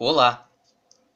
Olá,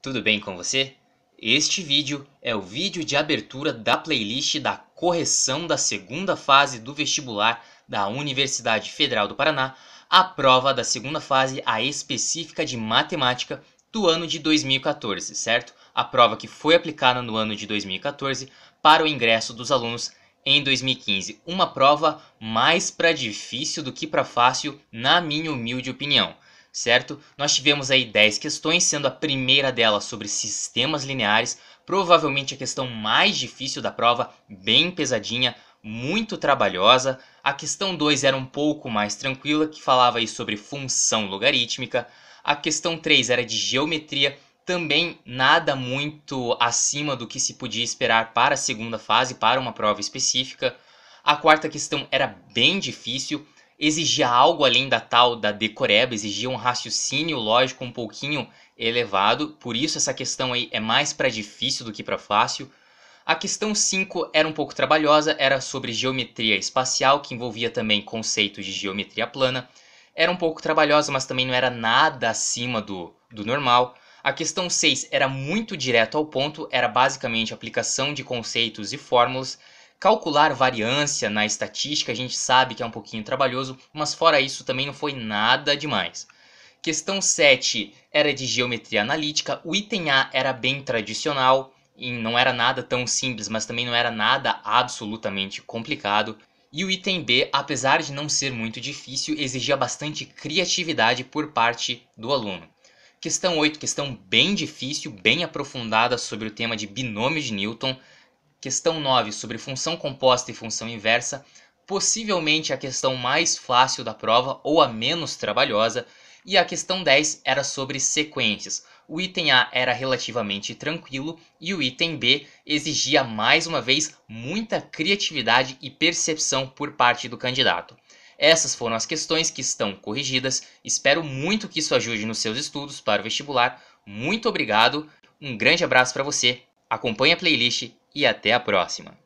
tudo bem com você? Este vídeo é o vídeo de abertura da playlist da correção da segunda fase do vestibular da Universidade Federal do Paraná, a prova da segunda fase, a específica de matemática do ano de 2014, certo? A prova que foi aplicada no ano de 2014 para o ingresso dos alunos em 2015. Uma prova mais para difícil do que para fácil, na minha humilde opinião certo? Nós tivemos aí 10 questões, sendo a primeira delas sobre sistemas lineares, provavelmente a questão mais difícil da prova, bem pesadinha, muito trabalhosa. A questão 2 era um pouco mais tranquila, que falava aí sobre função logarítmica. A questão 3 era de geometria, também nada muito acima do que se podia esperar para a segunda fase, para uma prova específica. A quarta questão era bem difícil, exigia algo além da tal da decoreba, exigia um raciocínio lógico um pouquinho elevado, por isso essa questão aí é mais para difícil do que para fácil. A questão 5 era um pouco trabalhosa, era sobre geometria espacial, que envolvia também conceitos de geometria plana. Era um pouco trabalhosa, mas também não era nada acima do, do normal. A questão 6 era muito direto ao ponto, era basicamente aplicação de conceitos e fórmulas, Calcular variância na estatística a gente sabe que é um pouquinho trabalhoso, mas fora isso também não foi nada demais. Questão 7 era de geometria analítica, o item A era bem tradicional, e não era nada tão simples, mas também não era nada absolutamente complicado. E o item B, apesar de não ser muito difícil, exigia bastante criatividade por parte do aluno. Questão 8, questão bem difícil, bem aprofundada sobre o tema de binômio de Newton questão 9 sobre função composta e função inversa, possivelmente a questão mais fácil da prova ou a menos trabalhosa, e a questão 10 era sobre sequências. O item A era relativamente tranquilo e o item B exigia mais uma vez muita criatividade e percepção por parte do candidato. Essas foram as questões que estão corrigidas. Espero muito que isso ajude nos seus estudos para o vestibular. Muito obrigado, um grande abraço para você. Acompanhe a playlist e até a próxima!